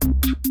Thank you.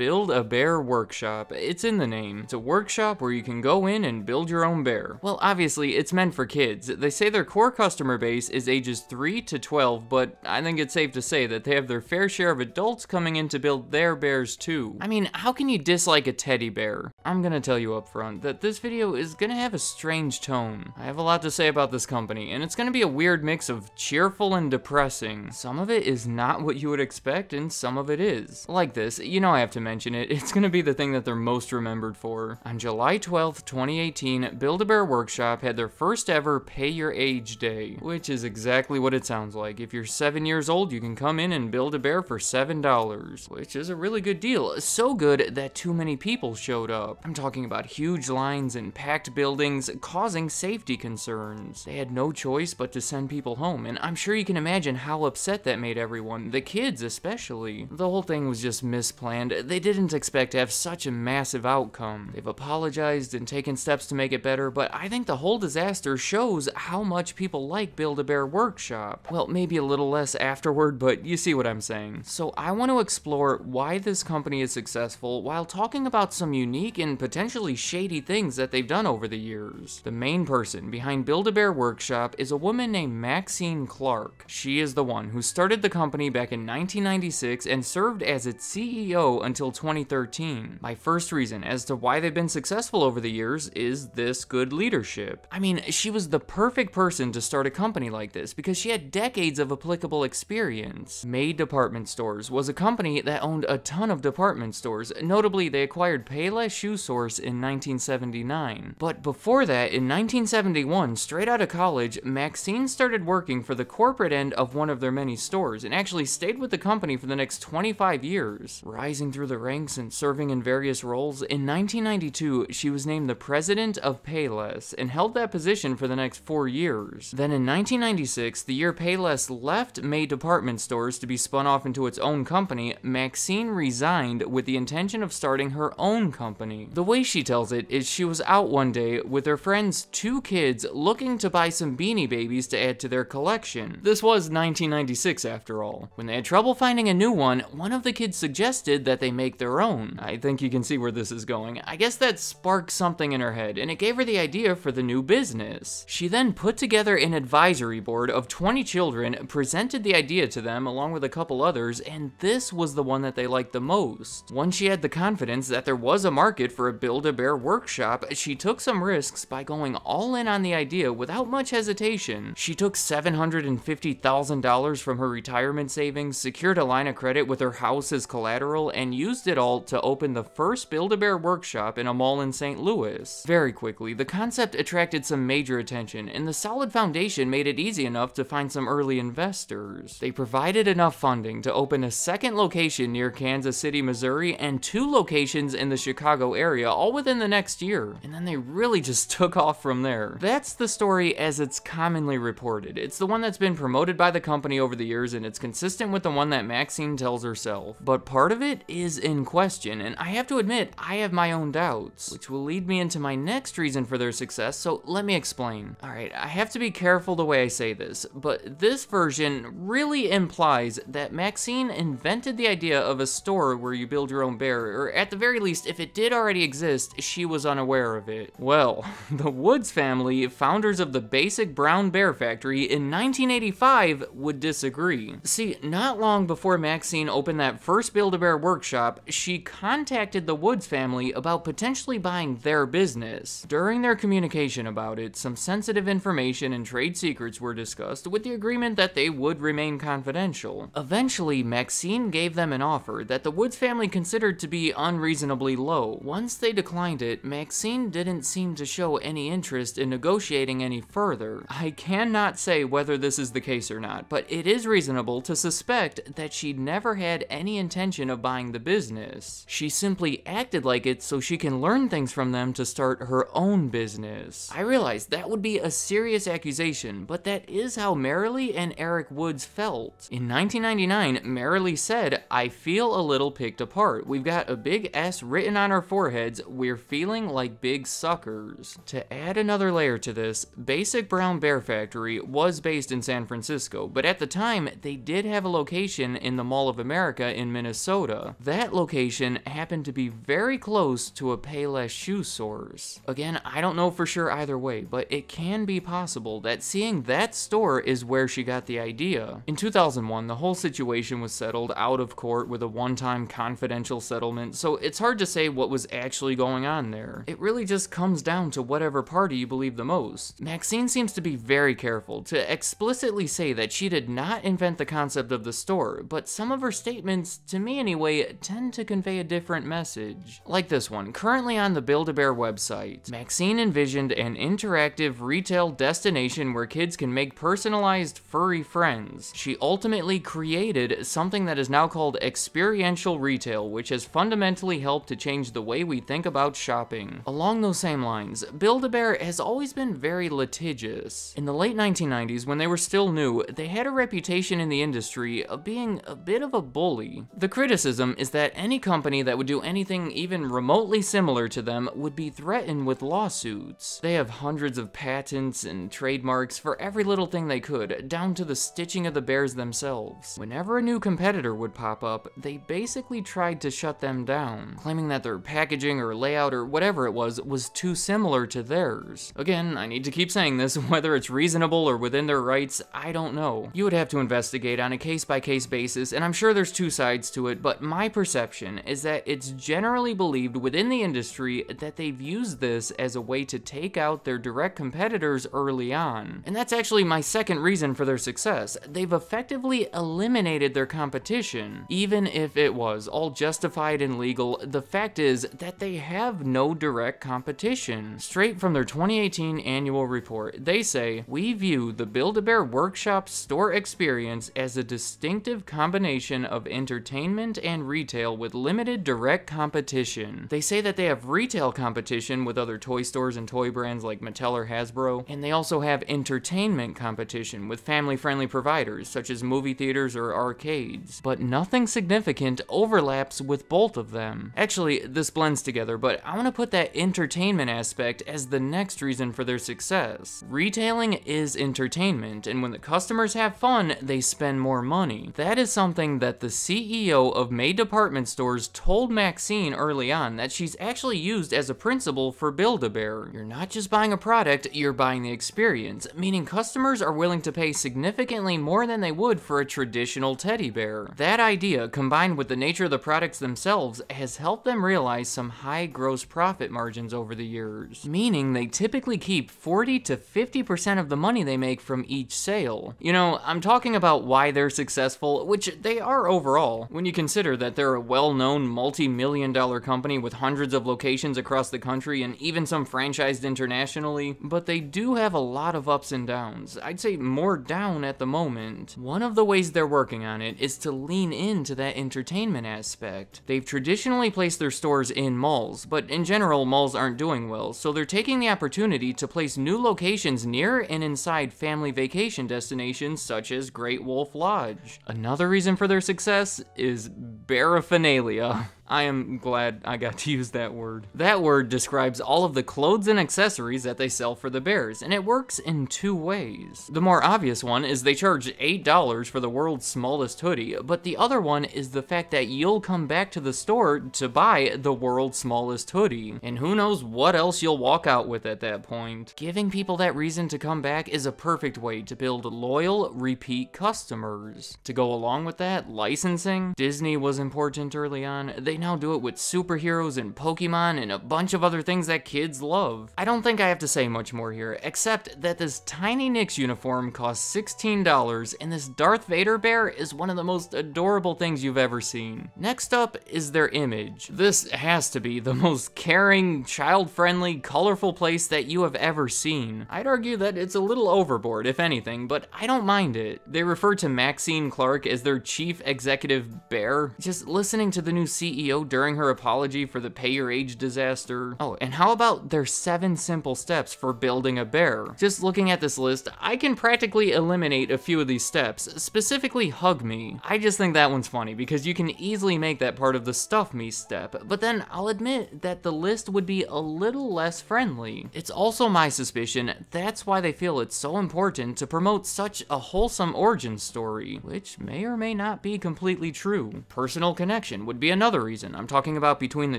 Build a Bear Workshop. It's in the name. It's a workshop where you can go in and build your own bear. Well, obviously, it's meant for kids. They say their core customer base is ages 3 to 12, but I think it's safe to say that they have their fair share of adults coming in to build their bears too. I mean, how can you dislike a teddy bear? I'm gonna tell you up front that this video is gonna have a strange tone. I have a lot to say about this company, and it's gonna be a weird mix of cheerful and depressing. Some of it is not what you would expect, and some of it is. Like this, you know I have to mention mention it, it's gonna be the thing that they're most remembered for. On July 12th, 2018, Build-A-Bear Workshop had their first ever Pay Your Age Day, which is exactly what it sounds like. If you're seven years old, you can come in and build a bear for $7, which is a really good deal. So good that too many people showed up. I'm talking about huge lines and packed buildings causing safety concerns. They had no choice but to send people home, and I'm sure you can imagine how upset that made everyone, the kids especially. The whole thing was just misplanned. They didn't expect to have such a massive outcome. They've apologized and taken steps to make it better, but I think the whole disaster shows how much people like Build-A-Bear Workshop. Well, maybe a little less afterward, but you see what I'm saying. So I want to explore why this company is successful while talking about some unique and potentially shady things that they've done over the years. The main person behind Build-A-Bear Workshop is a woman named Maxine Clark. She is the one who started the company back in 1996 and served as its CEO until until 2013. My first reason as to why they've been successful over the years is this good leadership. I mean, she was the perfect person to start a company like this because she had decades of applicable experience. May Department Stores was a company that owned a ton of department stores. Notably, they acquired Pele Shoe Source in 1979. But before that, in 1971, straight out of college, Maxine started working for the corporate end of one of their many stores and actually stayed with the company for the next 25 years, rising through the ranks and serving in various roles, in 1992 she was named the president of Payless and held that position for the next four years. Then in 1996, the year Payless left May Department Stores to be spun off into its own company, Maxine resigned with the intention of starting her own company. The way she tells it is she was out one day with her friend's two kids looking to buy some Beanie Babies to add to their collection. This was 1996 after all. When they had trouble finding a new one, one of the kids suggested that they make make their own. I think you can see where this is going. I guess that sparked something in her head, and it gave her the idea for the new business. She then put together an advisory board of 20 children, presented the idea to them along with a couple others, and this was the one that they liked the most. Once she had the confidence that there was a market for a Build-A-Bear workshop, she took some risks by going all in on the idea without much hesitation. She took $750,000 from her retirement savings, secured a line of credit with her house as collateral, and used used it all to open the first Build-A-Bear workshop in a mall in St. Louis. Very quickly, the concept attracted some major attention, and the solid foundation made it easy enough to find some early investors. They provided enough funding to open a second location near Kansas City, Missouri, and two locations in the Chicago area, all within the next year. And then they really just took off from there. That's the story as it's commonly reported. It's the one that's been promoted by the company over the years, and it's consistent with the one that Maxine tells herself. But part of it is in question, and I have to admit, I have my own doubts, which will lead me into my next reason for their success, so let me explain. Alright, I have to be careful the way I say this, but this version really implies that Maxine invented the idea of a store where you build your own bear, or at the very least, if it did already exist, she was unaware of it. Well, the Woods family, founders of the basic Brown Bear Factory in 1985, would disagree. See, not long before Maxine opened that first Build-A-Bear workshop, shop, she contacted the Woods family about potentially buying their business. During their communication about it, some sensitive information and trade secrets were discussed with the agreement that they would remain confidential. Eventually, Maxine gave them an offer that the Woods family considered to be unreasonably low. Once they declined it, Maxine didn't seem to show any interest in negotiating any further. I cannot say whether this is the case or not, but it is reasonable to suspect that she would never had any intention of buying the business business. She simply acted like it so she can learn things from them to start her own business. I realize that would be a serious accusation, but that is how Marilee and Eric Woods felt. In 1999, Marilee said, I feel a little picked apart. We've got a big S written on our foreheads. We're feeling like big suckers. To add another layer to this, Basic Brown Bear Factory was based in San Francisco, but at the time, they did have a location in the Mall of America in Minnesota. That that location happened to be very close to a Payless shoe source. Again, I don't know for sure either way, but it can be possible that seeing that store is where she got the idea. In 2001, the whole situation was settled out of court with a one-time confidential settlement, so it's hard to say what was actually going on there. It really just comes down to whatever party you believe the most. Maxine seems to be very careful to explicitly say that she did not invent the concept of the store, but some of her statements, to me anyway, tend tend to convey a different message. Like this one, currently on the Build-A-Bear website, Maxine envisioned an interactive retail destination where kids can make personalized furry friends. She ultimately created something that is now called experiential retail, which has fundamentally helped to change the way we think about shopping. Along those same lines, Build-A-Bear has always been very litigious. In the late 1990s, when they were still new, they had a reputation in the industry of being a bit of a bully. The criticism is that that any company that would do anything even remotely similar to them would be threatened with lawsuits. They have hundreds of patents and trademarks for every little thing they could, down to the stitching of the bears themselves. Whenever a new competitor would pop up, they basically tried to shut them down, claiming that their packaging or layout or whatever it was was too similar to theirs. Again, I need to keep saying this, whether it's reasonable or within their rights, I don't know. You would have to investigate on a case-by-case -case basis, and I'm sure there's two sides to it, but my perception perception is that it's generally believed within the industry that they've used this as a way to take out their direct competitors early on. And that's actually my second reason for their success. They've effectively eliminated their competition. Even if it was all justified and legal, the fact is that they have no direct competition. Straight from their 2018 annual report, they say, We view the Build-A-Bear Workshop store experience as a distinctive combination of entertainment and retail retail with limited direct competition. They say that they have retail competition with other toy stores and toy brands like Mattel or Hasbro, and they also have entertainment competition with family-friendly providers such as movie theaters or arcades, but nothing significant overlaps with both of them. Actually, this blends together, but I want to put that entertainment aspect as the next reason for their success. Retailing is entertainment, and when the customers have fun, they spend more money. That is something that the CEO of May Department department stores told Maxine early on that she's actually used as a principal for Build-A-Bear. You're not just buying a product, you're buying the experience, meaning customers are willing to pay significantly more than they would for a traditional teddy bear. That idea, combined with the nature of the products themselves, has helped them realize some high gross profit margins over the years, meaning they typically keep 40 to 50% of the money they make from each sale. You know, I'm talking about why they're successful, which they are overall, when you consider that there are well known multi million dollar company with hundreds of locations across the country and even some franchised internationally, but they do have a lot of ups and downs. I'd say more down at the moment. One of the ways they're working on it is to lean into that entertainment aspect. They've traditionally placed their stores in malls, but in general, malls aren't doing well, so they're taking the opportunity to place new locations near and inside family vacation destinations such as Great Wolf Lodge. Another reason for their success is Barif paraphernalia I am glad I got to use that word. That word describes all of the clothes and accessories that they sell for the bears, and it works in two ways. The more obvious one is they charge $8 for the world's smallest hoodie, but the other one is the fact that you'll come back to the store to buy the world's smallest hoodie, and who knows what else you'll walk out with at that point. Giving people that reason to come back is a perfect way to build loyal, repeat customers. To go along with that, licensing? Disney was important early on. They now do it with superheroes and Pokemon and a bunch of other things that kids love. I don't think I have to say much more here, except that this Tiny Nix uniform costs $16 and this Darth Vader bear is one of the most adorable things you've ever seen. Next up is their image. This has to be the most caring, child-friendly, colorful place that you have ever seen. I'd argue that it's a little overboard, if anything, but I don't mind it. They refer to Maxine Clark as their chief executive bear. Just listening to the new CEO during her apology for the pay your age disaster. Oh, and how about their seven simple steps for building a bear? Just looking at this list, I can practically eliminate a few of these steps, specifically hug me. I just think that one's funny because you can easily make that part of the stuff me step, but then I'll admit that the list would be a little less friendly. It's also my suspicion that's why they feel it's so important to promote such a wholesome origin story, which may or may not be completely true. Personal connection would be another reason reason. I'm talking about between the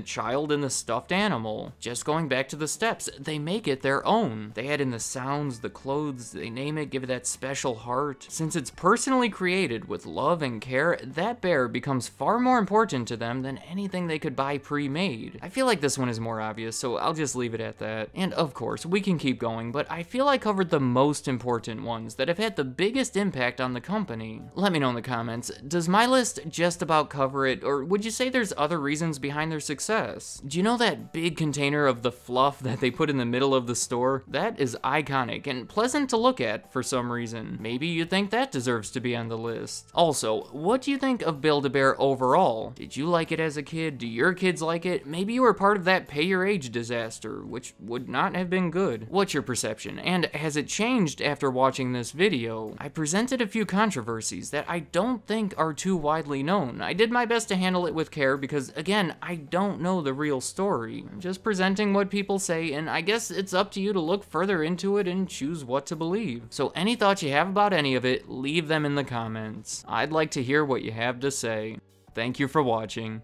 child and the stuffed animal. Just going back to the steps, they make it their own. They add in the sounds, the clothes, they name it, give it that special heart. Since it's personally created with love and care, that bear becomes far more important to them than anything they could buy pre-made. I feel like this one is more obvious, so I'll just leave it at that. And of course, we can keep going, but I feel I covered the most important ones that have had the biggest impact on the company. Let me know in the comments, does my list just about cover it, or would you say there's other other reasons behind their success. Do you know that big container of the fluff that they put in the middle of the store? That is iconic and pleasant to look at for some reason. Maybe you think that deserves to be on the list. Also, what do you think of Build-A-Bear overall? Did you like it as a kid? Do your kids like it? Maybe you were part of that pay your age disaster, which would not have been good. What's your perception? And has it changed after watching this video? I presented a few controversies that I don't think are too widely known. I did my best to handle it with care because because, again, I don't know the real story. I'm just presenting what people say, and I guess it's up to you to look further into it and choose what to believe. So any thoughts you have about any of it, leave them in the comments. I'd like to hear what you have to say. Thank you for watching.